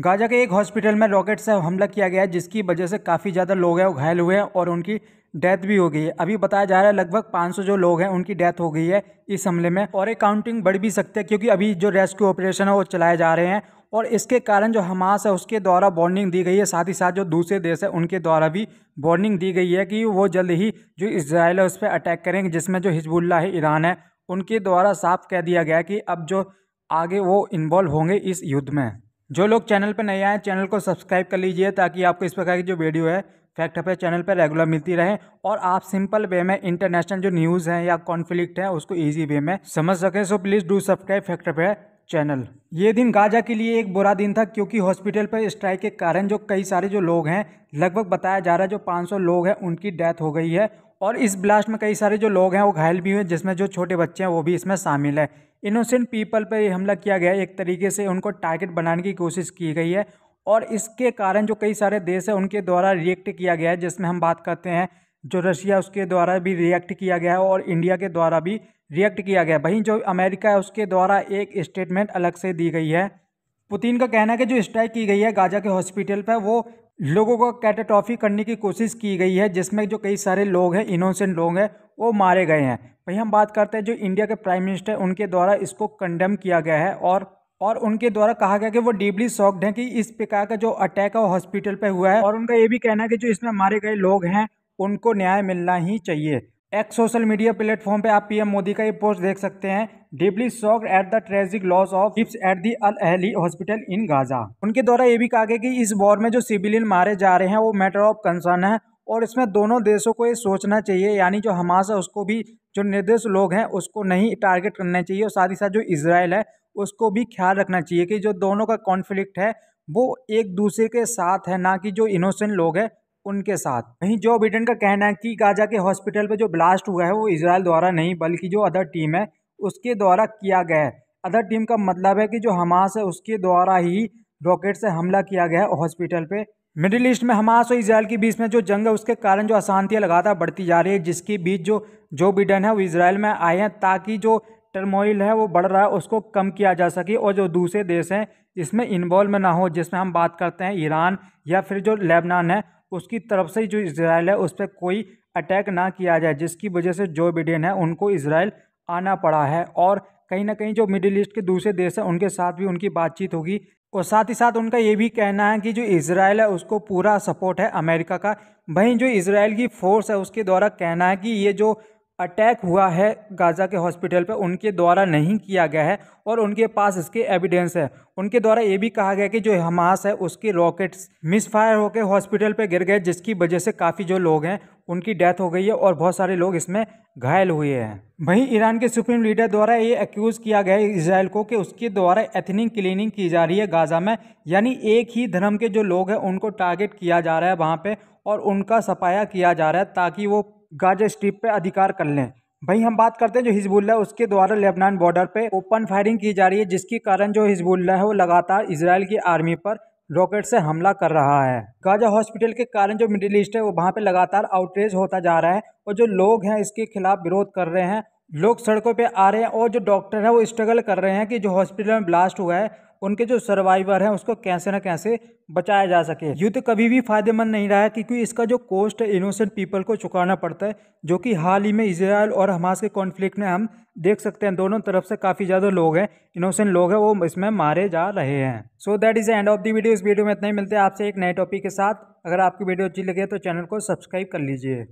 Gaza के एक hospital में रॉकेट से हमला किया गया है जिसकी वजह से काफ़ी ज़्यादा लोग हैं वो घायल हुए हैं और उनकी डेथ भी हो गई है अभी बताया जा रहा है लगभग 500 जो लोग हैं उनकी डेथ हो गई है इस हमले में और एक काउंटिंग बढ़ भी सकते हैं क्योंकि अभी जो रेस्क्यू ऑपरेशन है वो चलाए जा रहे हैं और इसके कारण जो हमास है उसके द्वारा वार्निंग दी गई है साथ ही साथ जो दूसरे देश है उनके द्वारा भी वार्निंग दी गई है कि वो जल्द ही जो इसराइल है उस पर अटैक करेंगे जिसमें जो हिजबुल्ला है ईरान है उनके द्वारा साफ कह दिया गया कि अब जो आगे वो इन्वॉल्व होंगे इस युद्ध में जो लोग चैनल पर नए आए चैनल को सब्सक्राइब कर लीजिए ताकि आपको इस प्रकार की जो वीडियो है फैक्ट अफेयर चैनल पर रेगुलर मिलती रहे और आप सिंपल वे में इंटरनेशनल जो न्यूज़ है या कॉन्फ्लिक्ट है उसको ईजी वे में समझ सकें so please do subscribe Fact Affair channel ये दिन गाजा के लिए एक बुरा दिन था क्योंकि हॉस्पिटल पर स्ट्राइक के कारण जो कई सारे जो लोग हैं लगभग बताया जा रहा है जो 500 लोग हैं उनकी डेथ हो गई है और इस ब्लास्ट में कई सारे जो लोग हैं वो घायल भी हुए जिसमें जो छोटे बच्चे हैं वो भी इसमें शामिल है इनोसेंट पीपल पर ये हमला किया गया एक तरीके से उनको टारगेट बनाने की कोशिश की गई है और इसके कारण जो कई सारे देश हैं उनके द्वारा रिएक्ट किया गया है जिसमें हम बात करते हैं जो रशिया उसके द्वारा भी रिएक्ट किया गया है और इंडिया के द्वारा भी रिएक्ट किया गया वहीं जो अमेरिका है उसके द्वारा एक स्टेटमेंट अलग से दी गई है पुतिन का कहना है कि जो स्ट्राइक की गई है गाजा के हॉस्पिटल पर वो लोगों को कैटाट्रॉफी करने की कोशिश की गई है जिसमें जो कई सारे लोग हैं इनोसेंट लोग हैं वो मारे गए हैं वहीं हम बात करते हैं जो इंडिया के प्राइम मिनिस्टर उनके द्वारा इसको कंडेम किया गया है और और उनके द्वारा कहा गया कि वो डीपली शॉक्ड हैं कि इस प्रकार का जो अटैक है वो हॉस्पिटल पर हुआ है और उनका ये भी कहना है कि जो इसमें मारे गए लोग हैं उनको न्याय मिलना ही चाहिए एक्स सोशल मीडिया प्लेटफॉर्म पे आप पीएम मोदी का ये पोस्ट देख सकते हैं deeply shocked at the tragic loss of kips at the Al Ahli hospital in Gaza उनके द्वारा ये भी कहा गया कि इस वॉर में जो सिविलियन मारे जा रहे हैं वो मैटर ऑफ कंसर्न है और इसमें दोनों देशों को ये सोचना चाहिए यानी जो हमास है उसको भी जो निर्देश लोग हैं उसको नहीं टारगेट करना चाहिए और साथ ही साथ जो इसराइल है उसको भी ख्याल रखना चाहिए कि जो दोनों का कॉन्फ्लिक्ट है वो एक दूसरे के साथ है ना कि जो इनोसेंट लोग हैं उनके साथ वहीं जो बिडेन का कहना है कि गाजा के हॉस्पिटल पर जो ब्लास्ट हुआ है वो इसराइल द्वारा नहीं बल्कि जो अदर टीम है उसके द्वारा किया गया है अदर टीम का मतलब है कि जो हमास है उसके द्वारा ही रॉकेट से हमला किया गया है हॉस्पिटल पे मिडिल ईस्ट में हमास और इसराइल के बीच में जो जंग है उसके कारण जो अशांतियाँ लगातार बढ़ती जा रही है जिसके बीच जो जो बिडन है वो इसराइल में आए हैं ताकि जो टर्मोइल है वो बढ़ रहा है उसको कम किया जा सके और जो दूसरे देश हैं इसमें इन्वॉल्व ना हो जिसमें हम बात करते हैं ईरान या फिर जो लेबनान है उसकी तरफ से जो इसराइल है उस पर कोई अटैक ना किया जाए जिसकी वजह से जो बिडेन है उनको इसराइल आना पड़ा है और कहीं ना कहीं जो मिडिल ईस्ट के दूसरे देश हैं उनके साथ भी उनकी बातचीत होगी और साथ ही साथ उनका ये भी कहना है कि जो इसराइल है उसको पूरा सपोर्ट है अमेरिका का वहीं जो इसराइल की फोर्स है उसके द्वारा कहना है कि ये जो अटैक हुआ है गाज़ा के हॉस्पिटल पे उनके द्वारा नहीं किया गया है और उनके पास इसके एविडेंस है उनके द्वारा ये भी कहा गया कि जो हमास है उसके रॉकेट्स मिसफायर होकर हॉस्पिटल पे गिर गए जिसकी वजह से काफ़ी जो लोग हैं उनकी डेथ हो गई है और बहुत सारे लोग इसमें घायल हुए हैं वहीं ईरान के सुप्रीम लीडर द्वारा ये एक्यूज़ किया गया है इसराइल को कि उसके द्वारा एथनिक क्लीनिंग की जा रही है गाज़ा में यानी एक ही धर्म के जो लोग हैं उनको टारगेट किया जा रहा है वहाँ पर और उनका सफाया किया जा रहा है ताकि वो गाजा स्ट्रिप पे अधिकार कर लें भाई हम बात करते हैं जो हिजबुल्ला है उसके द्वारा लेबनान बॉर्डर पे ओपन फायरिंग की जा रही है जिसके कारण जो हिजबुल्ला है वो लगातार इसराइल की आर्मी पर रॉकेट से हमला कर रहा है गाजा हॉस्पिटल के कारण जो मिडिल ईस्ट है वो वहाँ पे लगातार आउटरेज होता जा रहा है और जो लोग हैं इसके खिलाफ विरोध कर रहे हैं लोग सड़कों पे आ रहे हैं और जो डॉक्टर है वो स्ट्रगल कर रहे हैं कि जो हॉस्पिटल में ब्लास्ट हुआ है उनके जो सर्वाइवर हैं उसको कैसे ना कैसे बचाया जा सके युद्ध कभी भी फायदेमंद नहीं रहा है क्योंकि इसका जो कोस्ट है इनोसेंट पीपल को चुकाना पड़ता है जो कि हाल ही में इसराइल और हमास के कॉन्फ्लिक्ट में हम देख सकते हैं दोनों तरफ से काफ़ी ज़्यादा लोग हैं इनोसेंट लोग हैं वो इसमें मारे जा रहे हैं so that is end of the video इस वीडियो में इतना ही मिलते हैं आपसे एक नए टॉपिक के साथ अगर आपकी वीडियो अच्छी लगे तो चैनल को सब्सक्राइब कर लीजिए